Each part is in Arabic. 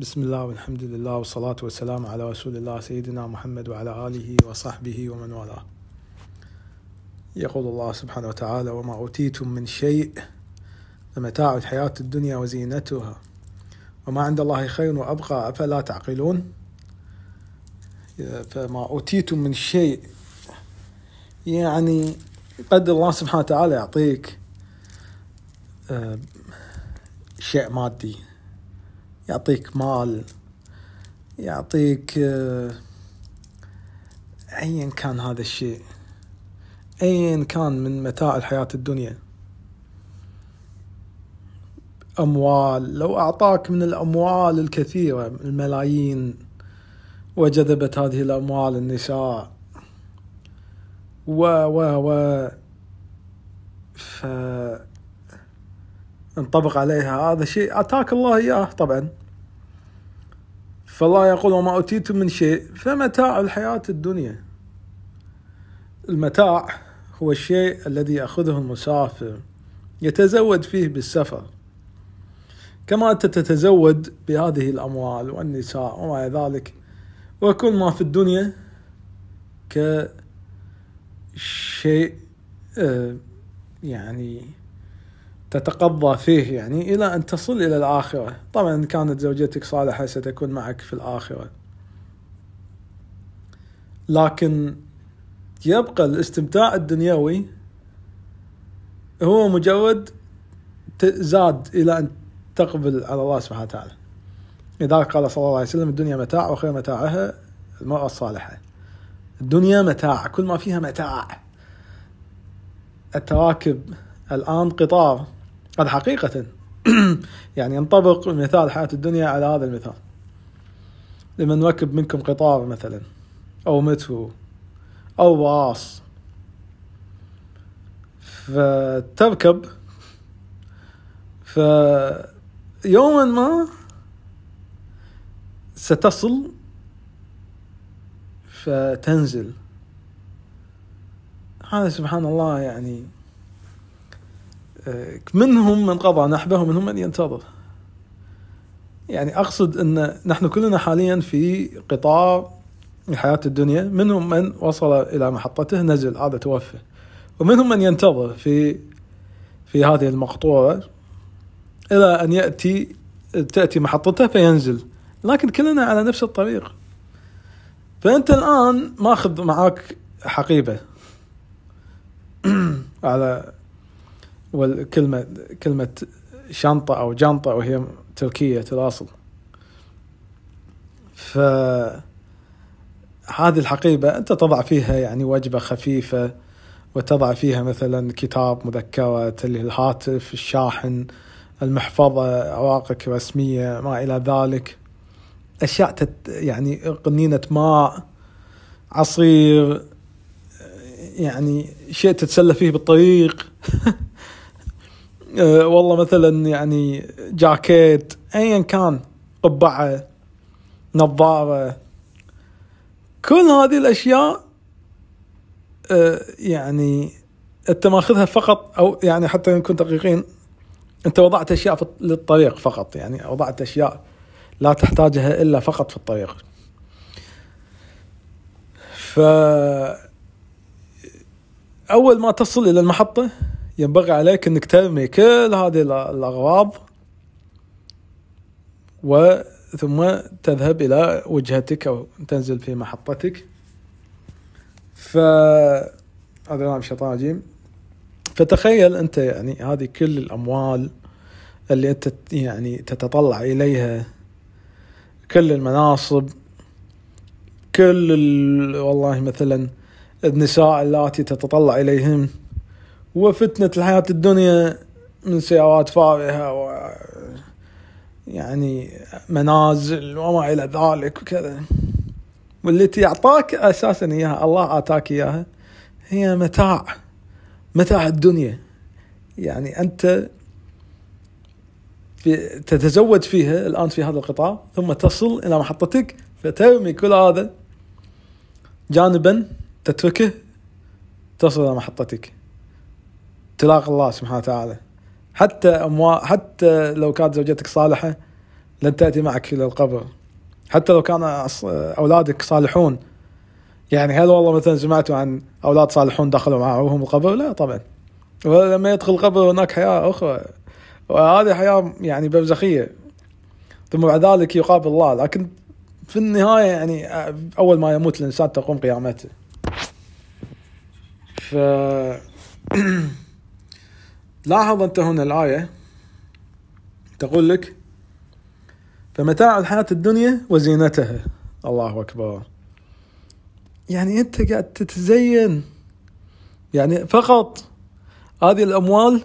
بسم الله والحمد لله والصلاة والسلام على رسول الله سيدنا محمد وعلى آله وصحبه ومن والاه يقول الله سبحانه وتعالى وما أوتيتم من شيء فمتاع الحياة الدنيا وزينتها وما عند الله خير وأبقى أفلا تعقلون فما أوتيتم من شيء يعني قد الله سبحانه وتعالى يعطيك آه، شيء مادي يعطيك مال يعطيك آه، ايا كان هذا الشيء ايا كان من متاع الحياة الدنيا اموال لو اعطاك من الاموال الكثيرة الملايين وجذبت هذه الاموال النساء و و و ف انطبق عليها هذا شيء أتاك الله إياه طبعا فالله يقول وما أوتيتم من شيء فمتاع الحياة الدنيا المتاع هو الشيء الذي يأخذه المسافر يتزود فيه بالسفر كما أنت تتزود بهذه الأموال والنساء وما إلى ذلك وكل ما في الدنيا كشيء آه، يعني تتقضى فيه يعني إلى أن تصل إلى الآخرة طبعا إن كانت زوجتك صالحة ستكون معك في الآخرة لكن يبقى الاستمتاع الدنيوي هو مجرد زاد إلى أن تقبل على الله سبحانه وتعالى لذلك قال صلى الله عليه وسلم الدنيا متاع وخير متاعها المرأة الصالحة الدنيا متاع كل ما فيها متاع التراكب الآن قطار قد حقيقة يعني ينطبق مثال حياة الدنيا على هذا المثال لمن ركب منكم قطار مثلا أو مترو أو باص فتركب فيوما ما ستصل فتنزل هذا سبحان الله يعني منهم من قضى نحبه ومنهم من ينتظر يعني أقصد أن نحن كلنا حاليا في قطار الحياة الدنيا منهم من وصل إلى محطته نزل هذا توفى ومنهم من ينتظر في في هذه المقطورة إلى أن يأتي تأتي محطته فينزل لكن كلنا على نفس الطريق فأنت الآن ماخذ معك حقيبة على والكلمة كلمة شنطة أو جنطة وهي تركية الأصل ف هذه الحقيبة أنت تضع فيها يعني وجبة خفيفة وتضع فيها مثلا كتاب مذكرة الهاتف الشاحن المحفظة عواقك رسمية ما إلى ذلك أشياء تت يعني قنينة ماء عصير يعني شيء تتسلى فيه بالطريق آه، والله مثلا يعني جاكيت ايا كان قبعه نظاره كل هذه الاشياء آه، يعني انت ماخذها فقط او يعني حتى نكون دقيقين انت وضعت اشياء للطريق فقط يعني وضعت اشياء لا تحتاجها الا فقط في الطريق ف اول ما تصل الى المحطه ينبغي عليك انك ترمي كل هذه الاغراض وثم تذهب الى وجهتك او تنزل في محطتك ف هذا نعم شيطان رجيم فتخيل انت يعني هذه كل الاموال اللي انت يعني تتطلع اليها كل المناصب كل ال... والله مثلا النساء اللاتي تتطلع اليهم وفتنة الحياة الدنيا من سيارات فارهة و يعني منازل وما إلى ذلك وكذا والتي أعطاك أساسا إياها الله أعطاك إياها هي متاع متاع الدنيا يعني أنت في تتزود فيها الآن في هذا القطاع ثم تصل إلى محطتك فترمي كل هذا جانبا تتركه تصل إلى محطتك ابتلاء الله سبحانه وتعالى حتى أموا حتى لو كانت زوجتك صالحة لن تأتي معك إلى القبر حتى لو كان أولادك صالحون يعني هل والله مثلا سمعتوا عن أولاد صالحون دخلوا معهم القبر لا طبعا ولما يدخل القبر هناك حياة أخرى وهذه حياة يعني برزخية ثم بعد ذلك يقابل الله لكن في النهاية يعني أول ما يموت الإنسان تقوم قيامته ف لاحظ أنت هنا الآية تقول لك فمتاع الحياة الدنيا وزينتها الله أكبر يعني أنت قاعد تتزين يعني فقط هذه الأموال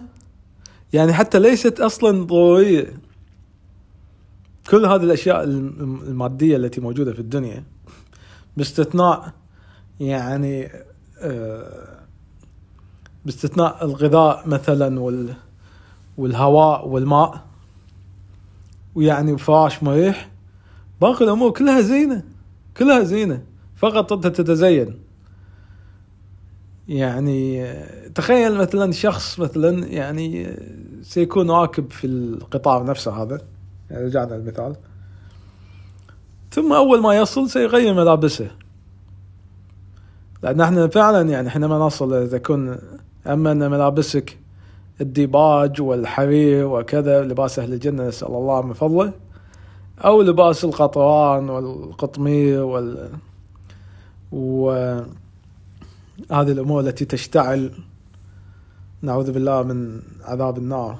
يعني حتى ليست أصلا ضرورية كل هذه الأشياء المادية التي موجودة في الدنيا باستثناء يعني آه باستثناء الغذاء مثلا وال والهواء والماء ويعني وفراش مريح باقي الامور كلها زينه كلها زينه فقط انت تتزين يعني تخيل مثلا شخص مثلا يعني سيكون راكب في القطار نفسه هذا يعني رجعنا للمثال ثم اول ما يصل سيغير ملابسه لان احنا فعلا يعني احنا ما نصل اذا كنا أما أن ملابسك الديباج والحرير وكذا لباس أهل الجنة نسأل الله من فضله أو لباس القطران والقطمير وال وهذه الأمور التي تشتعل نعوذ بالله من عذاب النار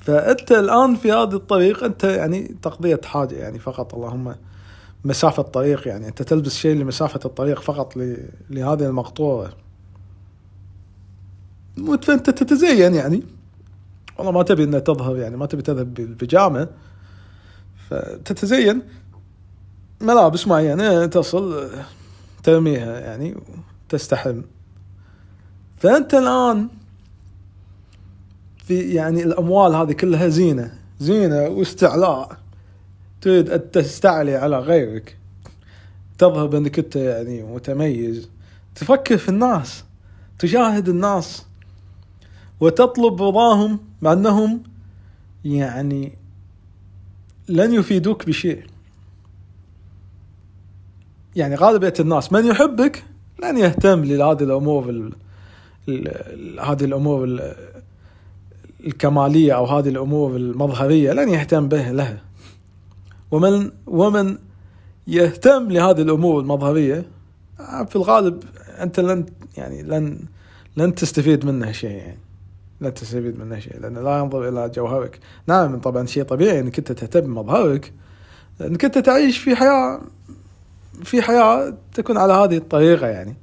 فأنت الآن في هذا الطريق أنت يعني تقضية حاجة يعني فقط اللهم مسافة الطريق يعني أنت تلبس شيء لمسافة الطريق فقط لهذه المقطورة فانت تتزين يعني والله ما تبي انها تظهر يعني ما تبي تذهب بالبيجامه فتتزين ملابس معينه تصل ترميها يعني وتستحم فانت الان في يعني الاموال هذه كلها زينه زينه واستعلاء تريد ان تستعلي على غيرك تظهر انك انت يعني متميز تفكر في الناس تشاهد الناس وتطلب رضاهم مع أنهم يعني لن يفيدوك بشيء يعني غالبية الناس من يحبك لن يهتم لهذه الأمور هذه الأمور الكمالية أو هذه الأمور المظهرية لن يهتم به لها ومن ومن يهتم لهذه الأمور المظهرية آه، في الغالب أنت لن يعني لن لن تستفيد منها شيء يعني لا تستفيد منه شيء لأنه لا ينظر إلى جوهرك نعم طبعا شيء طبيعي أنك أنت تهتم بمظهرك أنك أنت تعيش في حياة في حياة تكون على هذه الطريقة يعني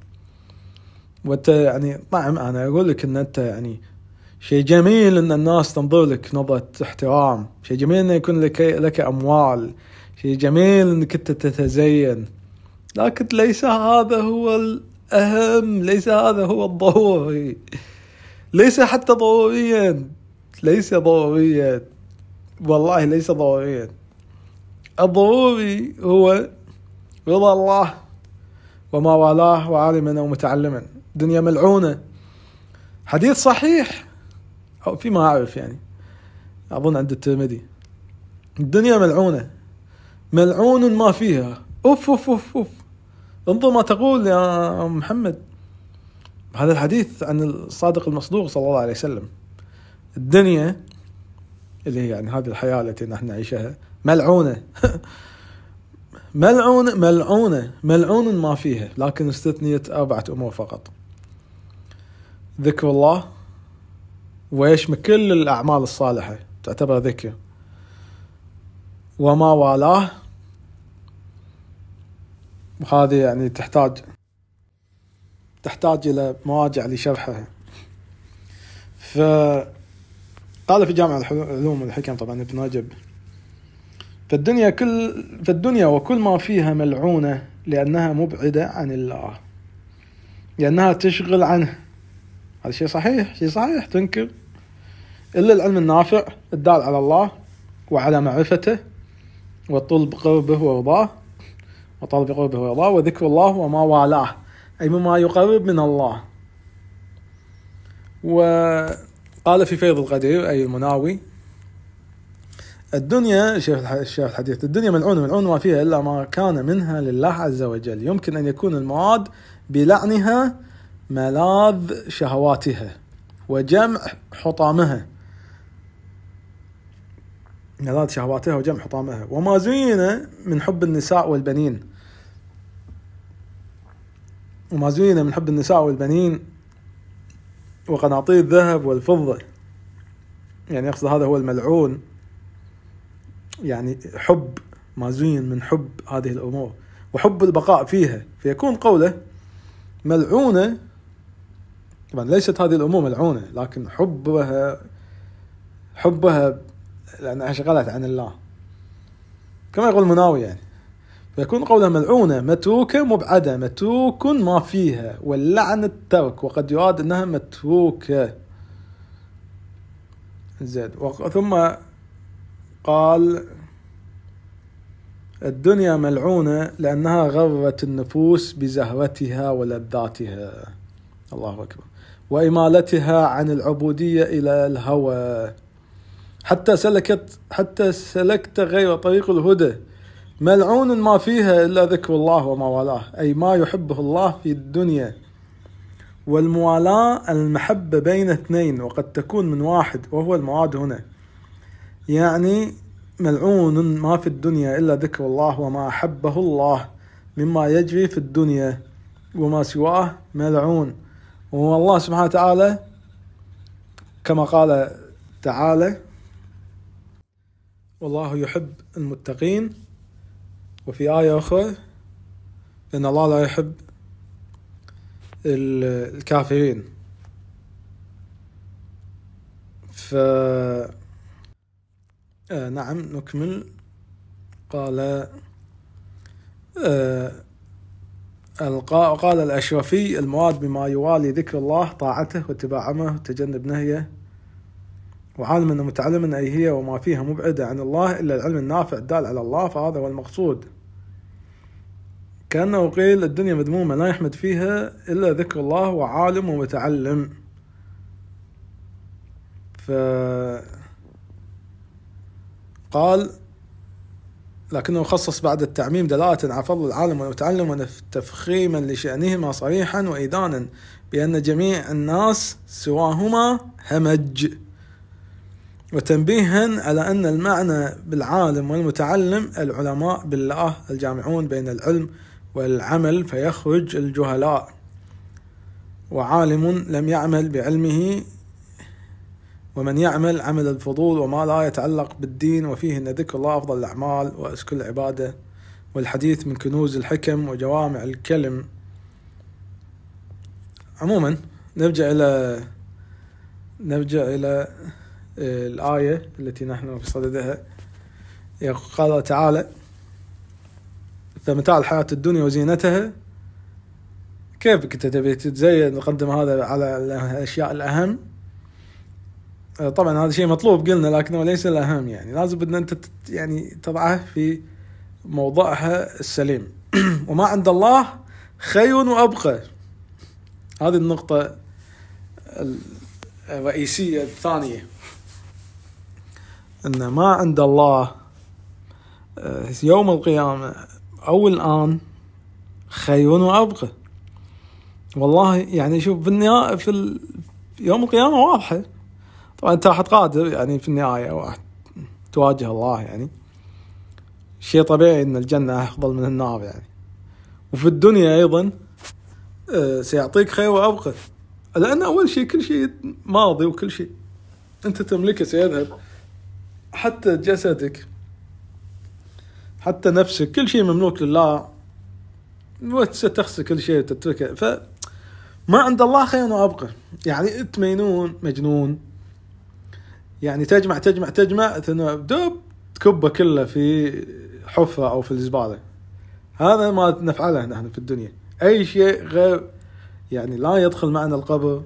وأنت يعني طعم أنا أقول لك أن أنت يعني شيء جميل أن الناس تنظر لك نظرة احترام شيء جميل أن يكون لك لك أموال شيء جميل أنك أنت تتزين لكن ليس هذا هو الأهم ليس هذا هو الضروري ليس حتى ضروريا ليس ضروريا والله ليس ضروريا الضروري هو رضا الله وما والاه وعالما أو متعلما دنيا ملعونة حديث صحيح أو فيما أعرف يعني أظن عند الترمذي الدنيا ملعونة ملعون ما فيها أوف أوف أوف أوف انظر ما تقول يا محمد هذا الحديث عن الصادق المصدوق صلى الله عليه وسلم الدنيا اللي هي يعني هذه الحياة التي نحن نعيشها ملعونة ملعونة ملعونة ملعون ما فيها لكن استثنيت أربعة أمور فقط ذكر الله ويشمل كل الأعمال الصالحة تعتبر ذكر وما والاه وهذه يعني تحتاج تحتاج إلى مواجع لشرحها ف قال في جامع العلوم والحكم طبعا ابن رجب فالدنيا كل فالدنيا وكل ما فيها ملعونة لأنها مبعدة عن الله لأنها تشغل عنه هذا شيء صحيح شيء صحيح تنكر إلا العلم النافع الدال على الله وعلى معرفته وطلب قربه ورضاه وطلب قربه ورضاه وذكر الله وما والاه أي مما يقرب من الله وقال في فيض القدير أي المناوي الدنيا الشيخ الحديث الدنيا ملعونة ملعون ما فيها إلا ما كان منها لله عز وجل يمكن أن يكون المعاد بلعنها ملاذ شهواتها وجمع حطامها ملاذ شهواتها وجمع حطامها وما زين من حب النساء والبنين وما زينا من حب النساء والبنين وقناطير الذهب والفضة يعني أقصد هذا هو الملعون يعني حب ما زين من حب هذه الأمور وحب البقاء فيها فيكون قوله ملعونة طبعا ليست هذه الأمور ملعونة لكن حبها حبها لأنها شغلت عن الله كما يقول المناوي يعني فيكون قولا ملعونة متروكة مبعدة متروك ما فيها واللعن الترك وقد يراد أنها متروكة زين ثم قال الدنيا ملعونة لأنها غرت النفوس بزهرتها ولذاتها الله أكبر وإمالتها عن العبودية إلى الهوى حتى سلكت حتى سلكت غير طريق الهدى ملعون ما فيها إلا ذكر الله وما والاه أي ما يحبه الله في الدنيا والموالاة المحبة بين اثنين وقد تكون من واحد وهو المواد هنا يعني ملعون ما في الدنيا إلا ذكر الله وما أحبه الله مما يجري في الدنيا وما سواه ملعون وهو الله سبحانه وتعالى كما قال تعالى والله يحب المتقين وفي آية أخرى أن الله لا يحب الكافرين ف آه نعم نكمل قال آه قال الأشرفي المراد بما يوالي ذكر الله طاعته واتباع أمره وتجنب نهيه وعالما متعلم أي هي وما فيها مبعدة عن الله إلا العلم النافع الدال على الله فهذا هو المقصود كأنه قيل الدنيا مذمومة لا يحمد فيها إلا ذكر الله وعالم ومتعلم ف قال لكنه خصص بعد التعميم دلالة على فضل العالم والمتعلم وتفخيما لشأنهما صريحا وإيدانا بأن جميع الناس سواهما همج وتنبيها على أن المعنى بالعالم والمتعلم العلماء بالله الجامعون بين العلم والعمل فيخرج الجهلاء وعالم لم يعمل بعلمه ومن يعمل عمل الفضول وما لا يتعلق بالدين وفيه أن ذكر الله أفضل الأعمال وأزكى العبادة والحديث من كنوز الحكم وجوامع الكلم عموما نرجع إلى نرجع إلى آه، الآية التي نحن في صددها قال تعالى فمتاع الحياة الدنيا وزينتها كيفك انت تبي تتزين وتقدم هذا على الاشياء الاهم آه، طبعا هذا شيء مطلوب قلنا لكنه ليس الاهم يعني لازم بدنا انت يعني تضعه في موضعها السليم وما عند الله خير وابقى هذه النقطة الرئيسية الثانية ان ما عند الله آه، يوم القيامة أو الآن خير وأبقى والله يعني شوف بالنهاية في يوم القيامة واضحة طبعا أنت راح تقادر يعني في النهاية واحد تواجه الله يعني شيء طبيعي أن الجنة أفضل من النار يعني وفي الدنيا أيضا آه، سيعطيك خير وأبقى لأن أول شيء كل شيء ماضي وكل شيء أنت تملكه سيذهب حتى جسدك حتى نفسك كل شيء مملوك لله وتخسر كل شيء وتتركه ف ما عند الله خير وابقى يعني انت مينون مجنون يعني تجمع تجمع تجمع دوب تكبه كله في حفره او في الزباله هذا ما نفعله نحن في الدنيا اي شيء غير يعني لا يدخل معنا القبر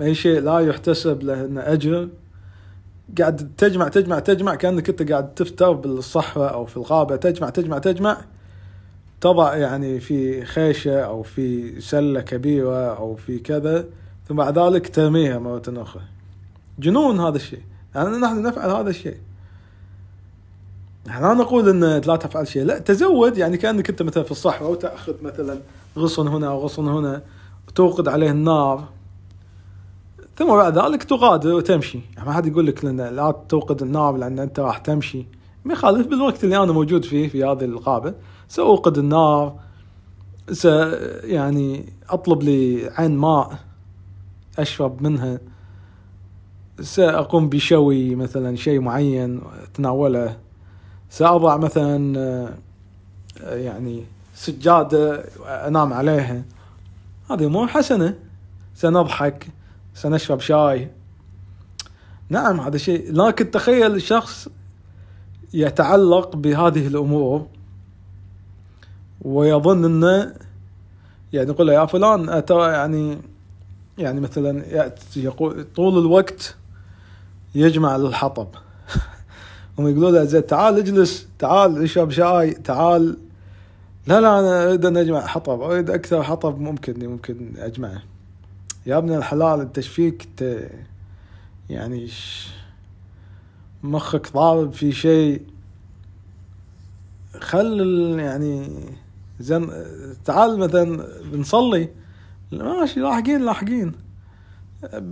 اي شيء لا يحتسب له اجر قاعد تجمع تجمع تجمع كانك انت قاعد تفتر بالصحراء او في الغابه تجمع تجمع تجمع تضع يعني في خيشه او في سله كبيره او في كذا ثم بعد ذلك ترميها مره اخرى جنون هذا الشيء يعني نحن نفعل هذا الشيء لا نقول ان لا تفعل شيء لا تزود يعني كانك انت مثلا في الصحراء وتاخذ مثلا غصن هنا او غصن هنا وتوقد عليه النار ثم بعد ذلك تغادر وتمشي يعني ما حد يقول لك لأن لا توقد النار لأن أنت راح تمشي ما يخالف بالوقت اللي أنا موجود فيه في هذه الغابة سأوقد النار س يعني أطلب لي عين ماء أشرب منها سأقوم بشوي مثلا شيء معين أتناوله سأضع مثلا يعني سجادة أنام عليها هذه أمور حسنة سنضحك سنشرب شاي نعم هذا شيء لكن تخيل شخص يتعلق بهذه الأمور ويظن أنه يعني يقول له يا فلان ترى يعني يعني مثلا يقول طول الوقت يجمع الحطب هم يقولوا له زين تعال اجلس تعال اشرب شاي تعال لا لا انا اريد ان اجمع حطب اريد اكثر حطب ممكن ممكن اجمعه يا ابن الحلال انت شفيك انت يعني مخك ضارب في شيء خل يعني زن تعال مثلا بنصلي ماشي لاحقين لاحقين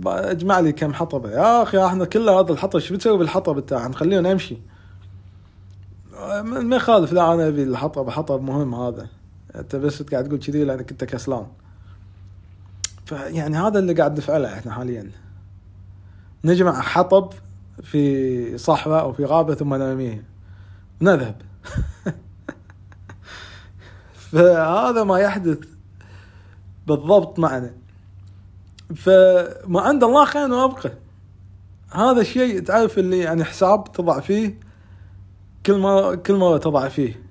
اجمع لي كم حطبه يا اخي احنا كل هذا الحطب شو بتسوي بالحطب انت نخليه نمشي ما يخالف لا انا ابي الحطب حطب مهم هذا انت بس قاعد تقول كذي لانك انت كسلان فيعني هذا اللي قاعد نفعله احنا حاليا نجمع حطب في صحراء او في غابه ثم نرميه نذهب فهذا ما يحدث بالضبط معنا فما عند الله خير وابقى هذا الشيء تعرف اللي يعني حساب تضع فيه كل ما كل ما تضع فيه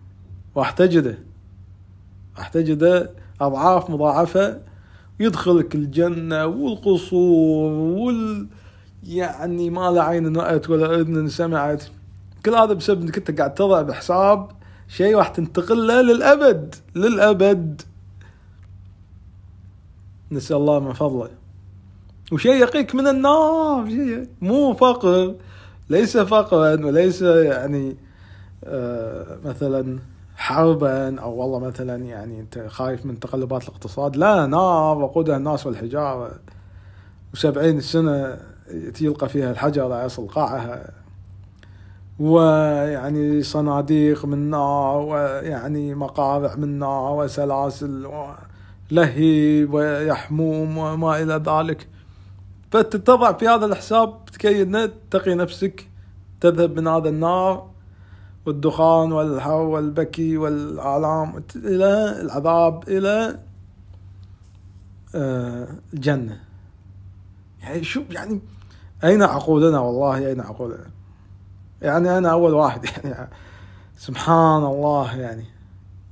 واحتجده احتجده اضعاف مضاعفه يدخلك الجنة والقصور وال يعني ما لا عين رأت ولا أذن سمعت كل هذا بسبب انك انت قاعد تضع بحساب شيء راح تنتقله للأبد للأبد نسأل الله من فضله وشيء يقيك من النار شيء مو فقر ليس فقرا وليس يعني آه مثلا حربا او والله مثلا يعني انت خايف من تقلبات الاقتصاد لا نار وقودها الناس والحجاره وسبعين سنه تيلقى فيها الحجر على قاعها ويعني صناديق من نار ويعني مقارع من نار وسلاسل ولهيب ويحموم وما إلى ذلك فتتضع في هذا الحساب تكي تقي نفسك تذهب من هذا النار والدخان والهو والبكي والآلام إلى العذاب إلى آه، الجنة يعني شو يعني أين عقولنا والله أين عقولنا يعني أنا أول واحد يعني سبحان الله يعني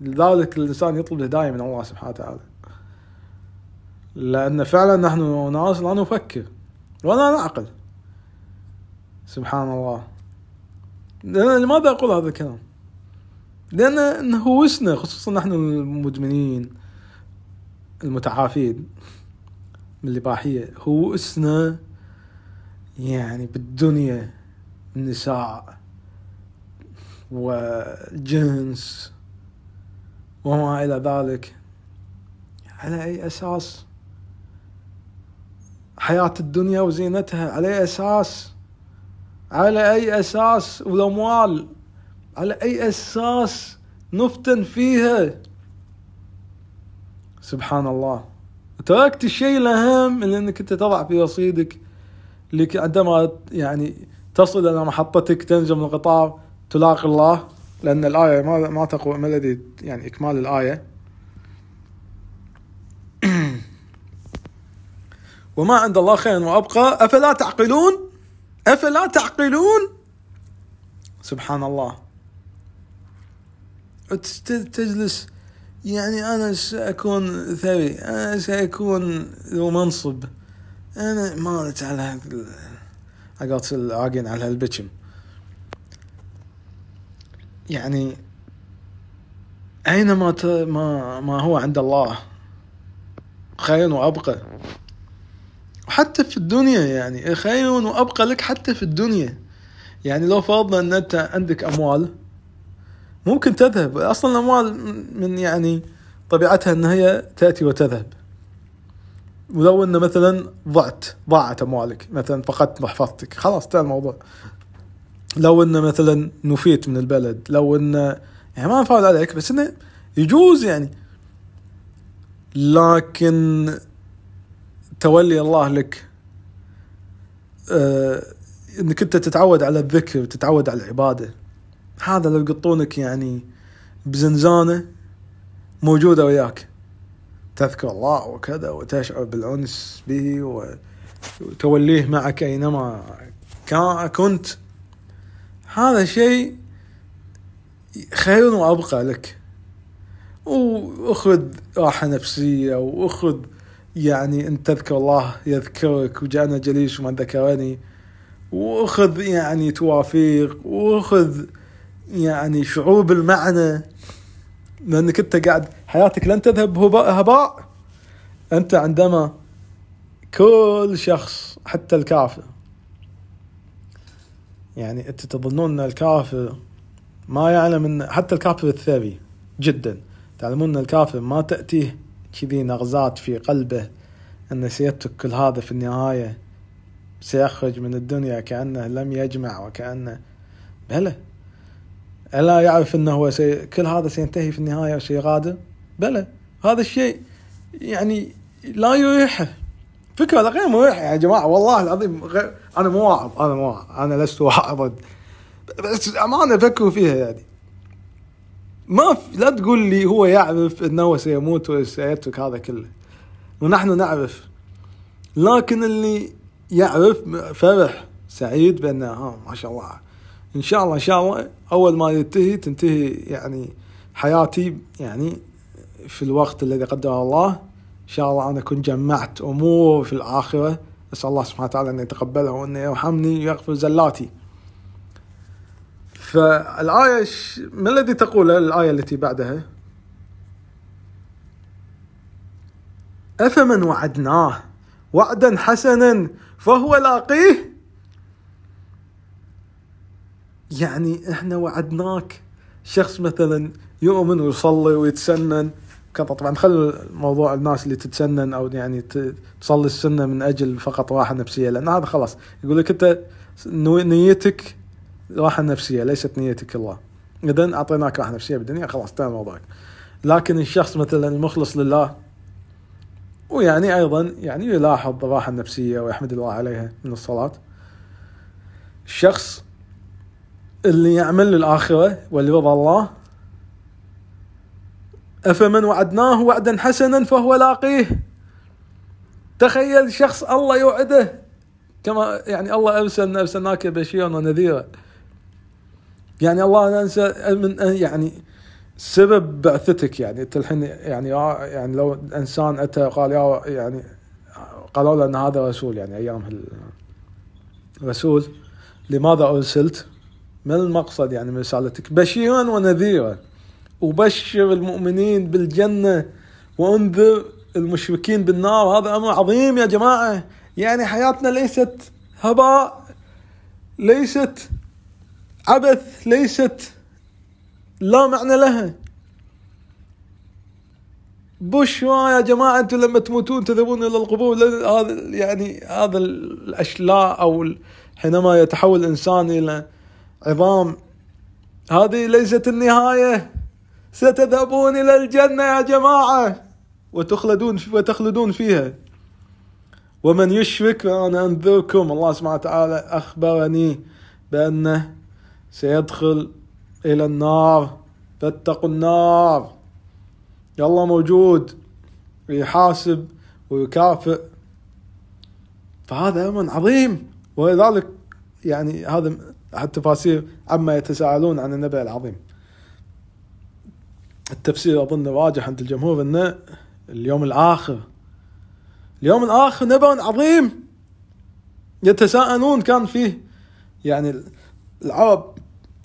لذلك الإنسان يطلب الهداية من الله سبحانه وتعالى لأن فعلا نحن ناس لا نفكر ولا نعقل سبحان الله انا لماذا اقول هذا الكلام لان انهوسنا خصوصا نحن المدمنين المتعافين من الاباحيه هوسنا يعني بالدنيا النساء والجنس وما الى ذلك على اي اساس حياه الدنيا وزينتها على اي اساس على أي أساس والأموال على أي أساس نفتن فيها سبحان الله تركت الشيء الأهم اللي أنك أنت تضع في رصيدك لك عندما يعني تصل إلى محطتك تنزل من القطار تلاقي الله لأن الآية ما ما تقوى ما الذي يعني إكمال الآية وما عند الله خير وأبقى أفلا تعقلون أفلا تعقلون سبحان الله تجلس يعني أنا سأكون ثري أنا سأكون ذو منصب أنا مالت على هذا العاقين على هالبتشم يعني أينما ما ما هو عند الله خير وأبقى حتى في الدنيا يعني إيه، خير وأبقى لك حتى في الدنيا يعني لو فرضنا أن أنت عندك أموال ممكن تذهب أصلا الأموال من يعني طبيعتها أن هي تأتي وتذهب ولو أن مثلا ضعت ضاعت أموالك مثلا فقدت محفظتك خلاص انتهى الموضوع لو أن مثلا نفيت من البلد لو أن يعني ما نفعل عليك بس أنه يجوز يعني لكن تولي الله لك آه انك انت تتعود على الذكر وتتعود على العباده هذا لو يقطونك يعني بزنزانه موجوده وياك تذكر الله وكذا وتشعر بالانس به وتوليه معك اينما كنت هذا شيء خير وابقى لك واخذ راحه نفسيه واخذ يعني ان تذكر الله يذكرك وجعلنا جليش وما ذكرني وخذ يعني توافيق وخذ يعني شعور بالمعنى لانك انت قاعد حياتك لن تذهب هباء انت عندما كل شخص حتى الكافر يعني انت تظنون ان الكافر ما يعلم ان حتى الكافر الثري جدا تعلمون ان الكافر ما تاتيه كذي نغزات في قلبه أن سيترك كل هذا في النهاية سيخرج من الدنيا كأنه لم يجمع وكأنه بلى ألا يعرف أنه هو سي... كل هذا سينتهي في النهاية وسيغادر بلى هذا الشيء يعني لا يريحه فكرة غير مريحة يا جماعة والله العظيم غير أنا مو واعظ أنا مو واعظ أنا لست واعظا بس أمانة فكروا فيها يعني ما في لا تقول لي هو يعرف انه سيموت وسيترك هذا كله ونحن نعرف لكن اللي يعرف فرح سعيد بانه ها آه، ما شاء الله ان شاء الله ان شاء الله اول ما ينتهي تنتهي يعني حياتي يعني في الوقت الذي قدره الله ان شاء الله انا اكون جمعت امور في الاخره اسال الله سبحانه وتعالى ان يتقبلها وان يرحمني ويغفر زلاتي فالآية ما الذي تقوله الآية التي بعدها أفمن وعدناه وعدا حسنا فهو لاقيه يعني احنا وعدناك شخص مثلا يؤمن ويصلي ويتسنن كذا طبعا خل موضوع الناس اللي تتسنن او يعني تصلي السنه من اجل فقط راحه نفسيه لان هذا خلاص يقول لك انت نيتك راحه نفسيه ليست نيتك الله اذا اعطيناك راحه نفسيه بالدنيا خلاص انتهى موضوعك لكن الشخص مثلا المخلص لله ويعني ايضا يعني يلاحظ الراحه النفسيه ويحمد الله عليها من الصلاه الشخص اللي يعمل للآخرة ولرضا الله أفمن وعدناه وعدا حسنا فهو لاقيه تخيل شخص الله يوعده كما يعني الله أرسلنا أرسلناك بشيرا ونذيرا يعني الله انا انسى من يعني سبب بعثتك يعني انت الحين يعني آه، يعني لو انسان اتى قال يا يعني قالوا له ان هذا رسول يعني ايام الرسول لماذا ارسلت؟ ما المقصد يعني من رسالتك؟ بشيرا ونذيرا وبشر المؤمنين بالجنه وانذر المشركين بالنار هذا امر عظيم يا جماعه يعني حياتنا ليست هباء ليست عبث ليست لا معنى لها بشوى يا جماعة أنتم لما تموتون تذهبون إلى القبور هذا يعني هذا الأشلاء أو حينما يتحول الإنسان إلى عظام هذه ليست النهاية ستذهبون إلى الجنة يا جماعة وتخلدون وتخلدون فيها ومن يشرك فأنا أنذركم الله سبحانه وتعالى أخبرني بأنه سيدخل إلى النار فاتقوا النار يلا موجود يحاسب ويكافئ فهذا أمر عظيم ولذلك يعني هذا التفاسير عما يتساءلون عن النبأ العظيم التفسير أظن راجح عند الجمهور أنه اليوم الآخر اليوم الآخر نبأ عظيم يتساءلون كان فيه يعني العرب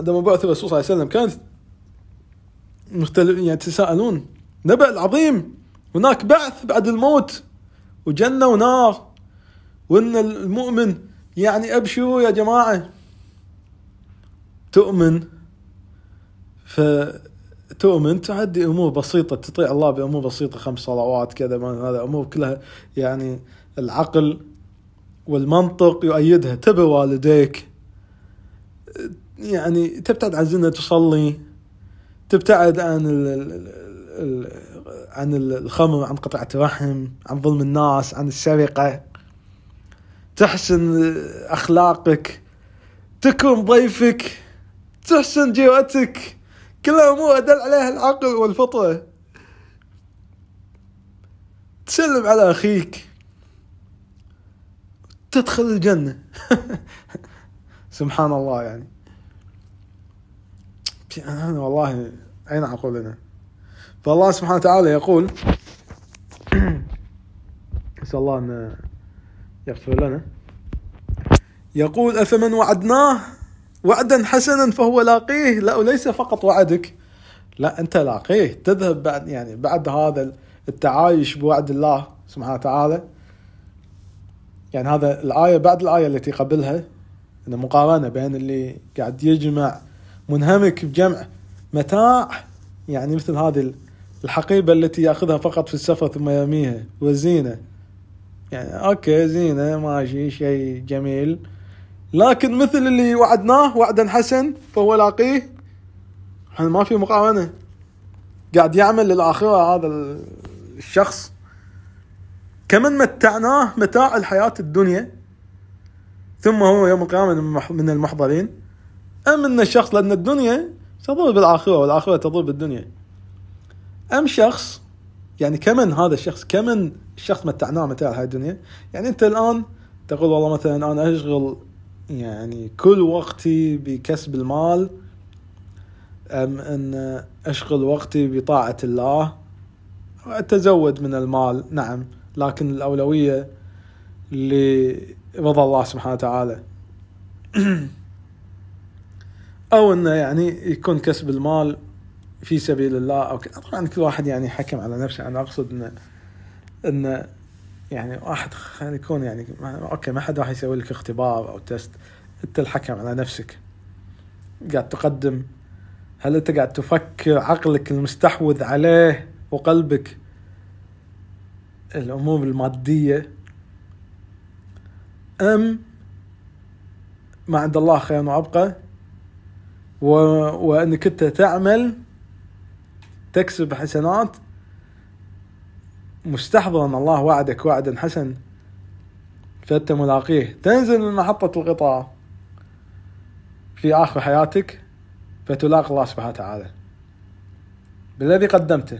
عندما بعث الرسول صلى الله عليه وسلم كانت مختلفين يتساءلون يعني نبأ العظيم هناك بعث بعد الموت وجنة ونار وان المؤمن يعني ابشروا يا جماعة تؤمن فتؤمن تعدي امور بسيطة تطيع الله بامور بسيطة خمس صلوات كذا ما هذا امور كلها يعني العقل والمنطق يؤيدها تبي والديك يعني تبتعد عن زنا تصلي تبتعد عن الـ الـ الـ عن الخمر عن قطعة الرحم عن ظلم الناس عن السرقة تحسن أخلاقك تكرم ضيفك تحسن جيرتك كلها أمور أدل عليها العقل والفطرة تسلم على أخيك تدخل الجنة سبحان الله يعني والله أين عقولنا فالله سبحانه وتعالى يقول نسأل الله أن يغفر لنا يقول أفمن وعدناه وعدا حسنا فهو لاقيه لا ليس فقط وعدك لا أنت لاقيه تذهب بعد يعني بعد هذا التعايش بوعد الله سبحانه وتعالى يعني هذا الآية بعد الآية التي قبلها أن مقارنة بين اللي قاعد يجمع منهمك بجمع متاع يعني مثل هذه الحقيبة التي يأخذها فقط في السفر ثم يرميها وزينة يعني أوكي زينة ماشي شيء جميل لكن مثل اللي وعدناه وعدا حسن فهو لاقيه احنا ما في مقارنة قاعد يعمل للآخرة هذا الشخص كمن متعناه متاع الحياة الدنيا ثم هو يوم القيامة من المحضرين أم أن الشخص لأن الدنيا تضر بالآخرة والآخرة تضر بالدنيا أم شخص يعني كمن هذا الشخص كمن الشخص متعناه متاع هاي الدنيا يعني أنت الآن تقول والله مثلا أنا أشغل يعني كل وقتي بكسب المال أم أن أشغل وقتي بطاعة الله أتزود من المال نعم لكن الأولوية لرضا الله سبحانه وتعالى او انه يعني يكون كسب المال في سبيل الله او كذا طبعا كل واحد يعني حكم على نفسه انا اقصد انه انه يعني واحد خلي يكون يعني اوكي ما حد راح يسوي لك اختبار او تيست انت الحكم على نفسك قاعد تقدم هل انت قاعد تفكر عقلك المستحوذ عليه وقلبك الامور الماديه ام ما عند الله خير وابقى و... وانك انت تعمل تكسب حسنات مستحضرا ان الله وعدك وعدا حسن فانت ملاقيه تنزل من محطة القطار في اخر حياتك فتلاقي الله سبحانه وتعالى بالذي قدمته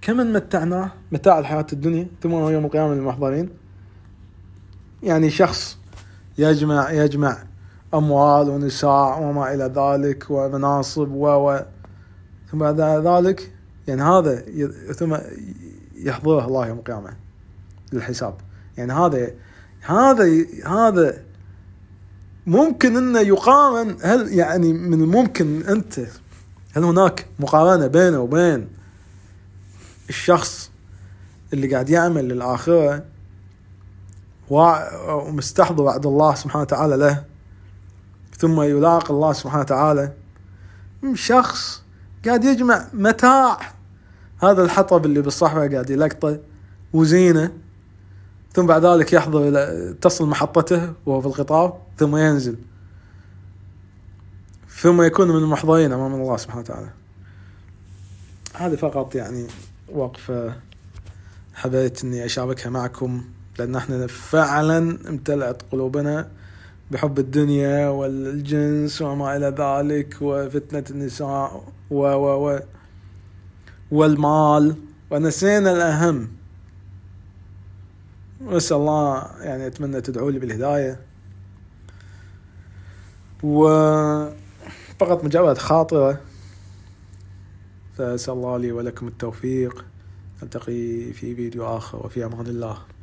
كمن متعناه متاع الحياة الدنيا ثم يوم القيامة للمحضرين يعني شخص يجمع يجمع أموال ونساء وما إلى ذلك ومناصب و و ثم بعد ذلك يعني هذا ثم يحضره الله يوم القيامة للحساب يعني هذا هذا هذا ممكن انه يقارن هل يعني من الممكن انت هل هناك مقارنه بينه وبين الشخص اللي قاعد يعمل للاخره ومستحضر وعد الله سبحانه وتعالى له ثم يلاقي الله سبحانه وتعالى شخص قاعد يجمع متاع هذا الحطب اللي بالصحراء قاعد يلقطه وزينه ثم بعد ذلك يحضر الى تصل محطته وهو في القطار ثم ينزل ثم يكون من المحضرين امام الله سبحانه وتعالى هذه فقط يعني وقفة حبيت اني اشاركها معكم لان احنا فعلا امتلأت قلوبنا بحب الدنيا والجنس وما إلى ذلك وفتنة النساء و و و والمال ونسينا الأهم وأسأل الله يعني أتمنى تدعوا لي بالهداية و فقط مجاوبات خاطرة فأسأل الله لي ولكم التوفيق نلتقي في فيديو آخر وفي أمان الله